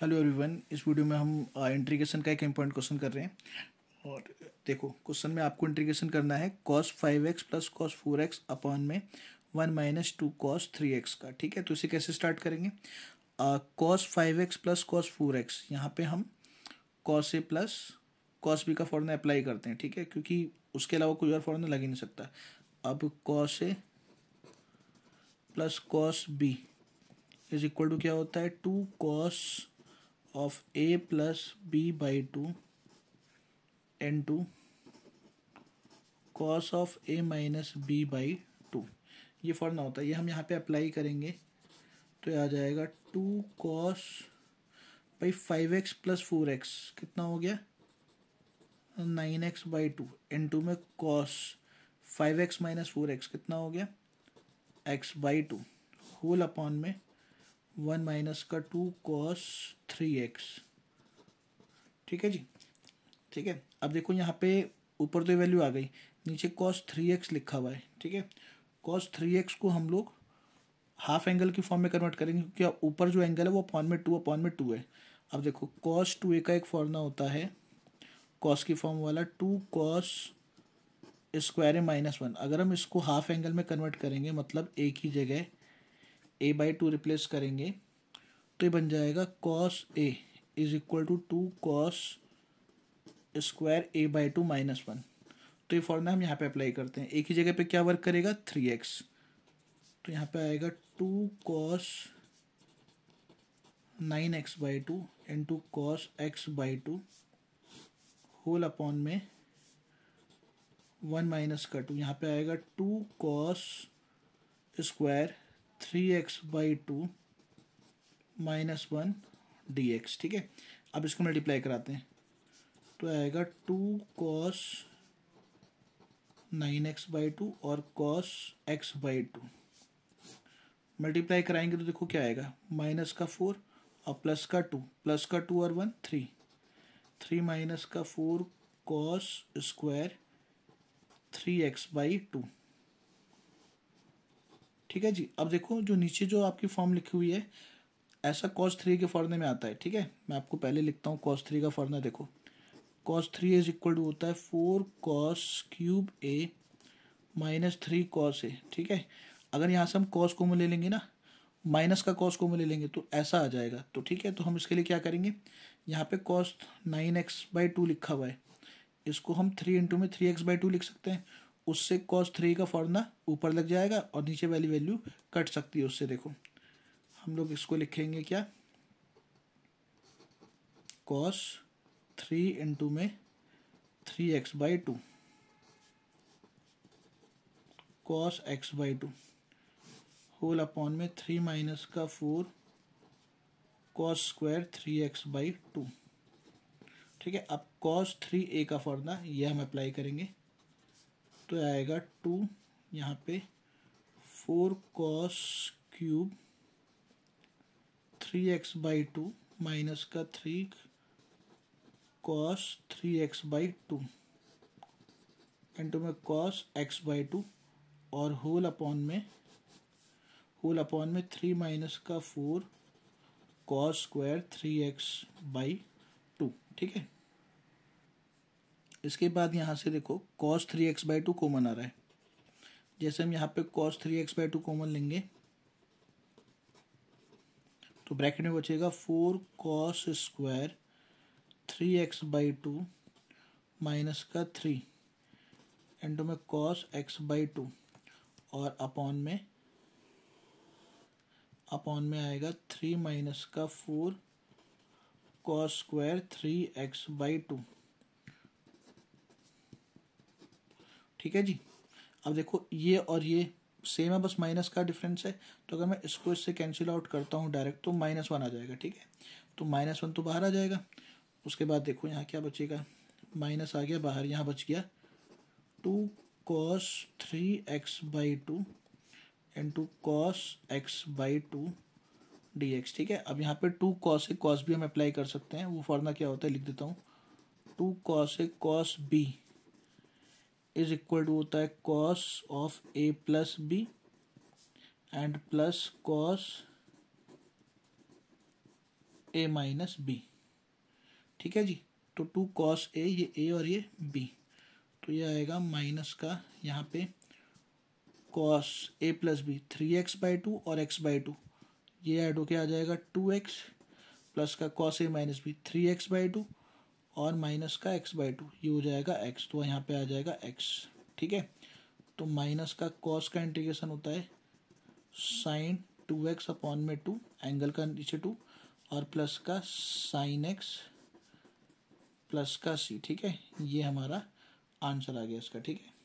hello everyone इस video में हम इंट्रीगेशन uh, का एक इम्पॉर्टेंट क्वेश्चन कर रहे हैं और देखो क्वेश्चन में आपको इंट्रीगेशन करना है cos five x plus cos four x upon में one minus two cos three x का ठीक है तो इसे कैसे स्टार्ट करेंगे cos five x plus cos four x यहाँ पर हम cos A plus cos B का फॉर्मूला अप्लाई करते हैं ठीक है क्योंकि उसके अलावा कोई और फॉर्मूला लग ही नहीं सकता अब cos A plus cos B is equal to क्या होता है two cos of a plus b by 2 into cos of a minus B by two ये फॉर्मूला होता है ये हम यहाँ पे अप्लाई करेंगे तो आ जाएगा two cos by five x plus four x कितना हो गया nine x by two into में cos five x minus four x कितना हो गया x by two whole upon में वन माइनस का टू कॉस थ्री एक्स ठीक है जी ठीक है अब देखो यहाँ पे ऊपर तो वैल्यू आ गई नीचे कॉस थ्री एक्स लिखा हुआ है ठीक है कॉस थ्री एक्स को हम लोग हाफ एंगल की फॉर्म में कन्वर्ट करेंगे क्योंकि ऊपर जो एंगल है वो अपॉन में टू अपॉन में टू है अब देखो कॉस टू ए का एक फॉर्मूला होता है कॉस की फॉर्म वाला टू कॉस स्क्वायर है माइनस वन अगर हम इसको हाफ एंगल में कन्वर्ट करेंगे मतलब एक ही जगह ए बाई टू रिप्लेस करेंगे तो ये बन जाएगा cos A is equal to two cos square A by two minus one तो ये फॉर्मूला हम यहाँ पे अप्लाई करते हैं एक ही जगह पे क्या वर्क करेगा थ्री एक्स तो यहाँ पे आएगा two cos nine x by two into cos x by two whole upon में वन माइनस का टू यहाँ पे आएगा two cos square three x by two minus one D x ठीक है अब इसको मल्टीप्लाई कराते हैं तो आएगा two cos nine x by two और cos x by two multiply कराएंगे तो देखो क्या आएगा माइनस का फोर और प्लस का टू प्लस का टू और वन थ्री थ्री माइनस का four cos square three x by two ठीक है जी अब देखो जो नीचे जो आपकी फॉर्म लिखी हुई है ऐसा कॉस थ्री के फॉर्मे में आता है ठीक है मैं आपको पहले लिखता हूँ कॉस थ्री का फॉर्मूला देखो cos three is equal to होता है four cos cube A minus three cos A ठीक है अगर यहाँ से हम कॉस को ले लेंगे ना माइनस का कॉस को ले लेंगे तो ऐसा आ जाएगा तो ठीक है तो हम इसके लिए क्या करेंगे यहाँ पे cos nine x by two लिखा हुआ है इसको हम थ्री इंटू में थ्री एक्स बाई टू लिख सकते हैं उससे कॉस थ्री का फॉर्मूला ऊपर लग जाएगा और नीचे वाली वैल्यू कट सकती है उससे देखो हम लोग इसको लिखेंगे क्या कॉस थ्री इंटू में three x by two cos x by two whole upon में थ्री माइनस का four cos square three x by two ठीक है अब कॉस थ्री ए का फॉर्मूला यह हम अप्लाई करेंगे तो आएगा टू यहाँ पे four cos cube three x by two minus का three cos three x by two into में कॉस एक्स बाई टू और होल अपॉन में होल अपॉन में थ्री माइनस का four cos square three x by two ठीक है इसके बाद यहाँ से देखो cos three x by two common आ रहा है जैसे हम यहाँ पे cos three x by two common लेंगे तो ब्रैकेट में बचेगा four cos square three x by two minus का थ्री एंड में कॉस एक्स बाई टू और अपॉन में अपॉन में आएगा थ्री माइनस का four cos square three x by two ठीक है जी अब देखो ये और ये सेम है बस माइनस का डिफरेंस है तो अगर मैं इसको इससे कैंसिल आउट करता हूँ डायरेक्ट तो माइनस वन आ जाएगा ठीक है तो माइनस वन तो बाहर आ जाएगा उसके बाद देखो यहाँ क्या बचेगा माइनस आ गया बाहर यहाँ बच गया two cos three x by two two cos x by two D x ठीक है अब यहाँ पर टू कॉस ए कॉस भी हम अप्लाई कर सकते हैं वो फॉर्मूला क्या होता है लिख देता हूँ two cos A cos B is equal to होता है cos of A plus B and plus cos A minus B ठीक है जी तो टू कॉस ए ये ए और ये बी तो ये आएगा माइनस का यहाँ पे cos A plus B three x by two और एक्स बाई टू ये ऐड होके आ जाएगा टू एक्स प्लस का cos A minus B three x by two और माइनस का एक्स बाई टू ये हो जाएगा एक्स तो यहाँ पे आ जाएगा एक्स ठीक है तो माइनस का कॉस का इंटीग्रेशन होता है साइन टू एक्स अपॉन में टू एंगल का नीचे टू और प्लस का साइन एक्स प्लस का सी ठीक है ये हमारा आंसर आ गया इसका ठीक है